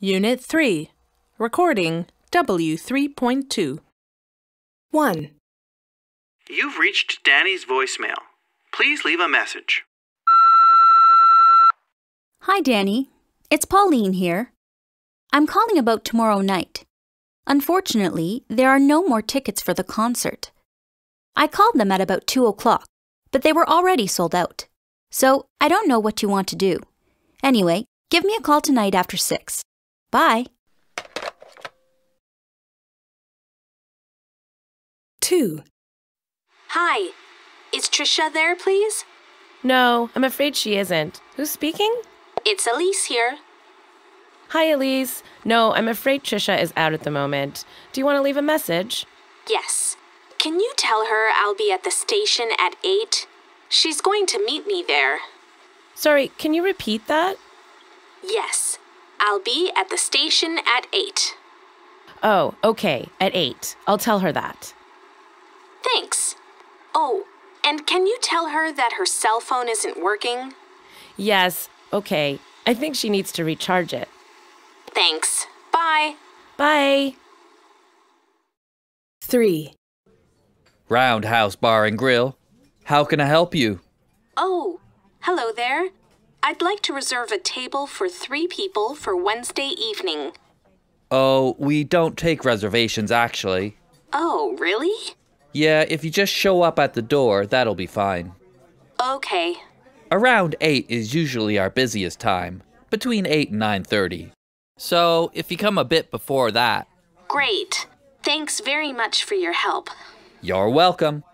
Unit 3. Recording W3.2. 1. You've reached Danny's voicemail. Please leave a message. Hi, Danny. It's Pauline here. I'm calling about tomorrow night. Unfortunately, there are no more tickets for the concert. I called them at about 2 o'clock, but they were already sold out. So I don't know what you want to do. Anyway, give me a call tonight after 6. Bye. 2. Hi. Is Trisha there, please? No, I'm afraid she isn't. Who's speaking? It's Elise here. Hi, Elise. No, I'm afraid Trisha is out at the moment. Do you want to leave a message? Yes. Can you tell her I'll be at the station at 8? She's going to meet me there. Sorry, can you repeat that? Yes. I'll be at the station at 8. Oh, okay, at 8. I'll tell her that. Thanks. Oh, and can you tell her that her cell phone isn't working? Yes, okay. I think she needs to recharge it. Thanks. Bye. Bye. 3. Roundhouse Bar and Grill. How can I help you? Oh, hello there. I'd like to reserve a table for three people for Wednesday evening. Oh, we don't take reservations, actually. Oh, really? Yeah, if you just show up at the door, that'll be fine. Okay. Around 8 is usually our busiest time, between 8 and 9.30. So, if you come a bit before that... Great. Thanks very much for your help. You're welcome.